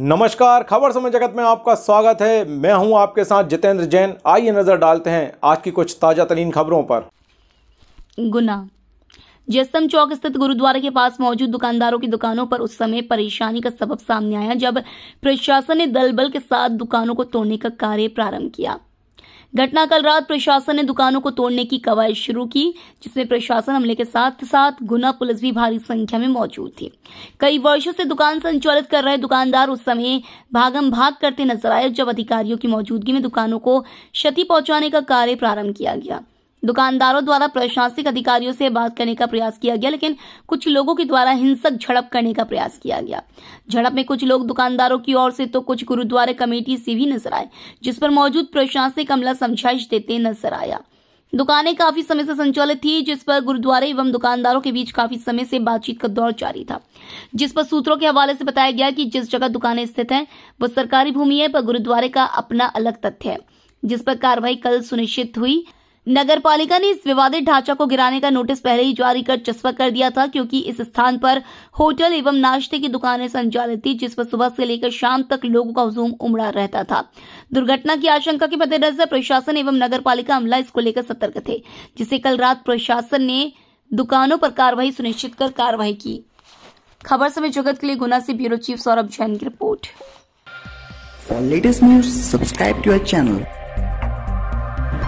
नमस्कार खबर समय जगत में आपका स्वागत है मैं हूं आपके साथ जितेंद्र जैन आइए नज़र डालते हैं आज की कुछ ताज़ा तरीन खबरों पर गुना जसम चौक स्थित गुरुद्वारे के पास मौजूद दुकानदारों की दुकानों पर उस समय परेशानी का सबब सामने आया जब प्रशासन ने दल बल के साथ दुकानों को तोड़ने का कार्य प्रारंभ किया घटना कल रात प्रशासन ने दुकानों को तोड़ने की कवायद शुरू की जिसमें प्रशासन हमले के साथ साथ गुना पुलिस भी भारी संख्या में मौजूद थी कई वर्षों से दुकान संचालित कर रहे दुकानदार उस समय भागम भाग करते नजर आए जब अधिकारियों की मौजूदगी में दुकानों को क्षति पहुंचाने का कार्य प्रारंभ किया गया दुकानदारों द्वारा प्रशासनिक अधिकारियों से बात करने का प्रयास किया गया लेकिन कुछ लोगों के द्वारा हिंसक झड़प करने का प्रयास किया गया झड़प में कुछ लोग दुकानदारों की ओर से तो कुछ गुरुद्वारे कमेटी से भी नजर आए जिस पर मौजूद प्रशासनिक अमला समझाइश देते नजर आया दुकानें काफी समय से संचालित थी जिस पर गुरुद्वारे एवं दुकानदारों के बीच काफी समय से बातचीत का दौर जारी था जिस पर सूत्रों के हवाले से बताया गया कि जिस जगह दुकानें स्थित हैं वो सरकारी भूमि है पर गुरुद्वारे का अपना अलग तथ्य है जिस पर कार्रवाई कल सुनिश्चित हुई नगर पालिका ने इस विवादित ढांचा को गिराने का नोटिस पहले ही जारी कर चस्पा कर दिया था क्योंकि इस स्थान पर होटल एवं नाश्ते की दुकानें संचालित थी जिस पर सुबह से लेकर शाम तक लोगों का हजूम उमड़ा रहता था दुर्घटना की आशंका के मद्देनजर प्रशासन एवं नगर पालिका अमला इसको लेकर सतर्क थे जिसे कल रात प्रशासन ने दुकानों पर कार्रवाई सुनिश्चित कर कार्रवाई की खबर समय जगत के लिए गुना से ब्यूरो चीफ सौरभ जैन की report for latest news subscribe to our channel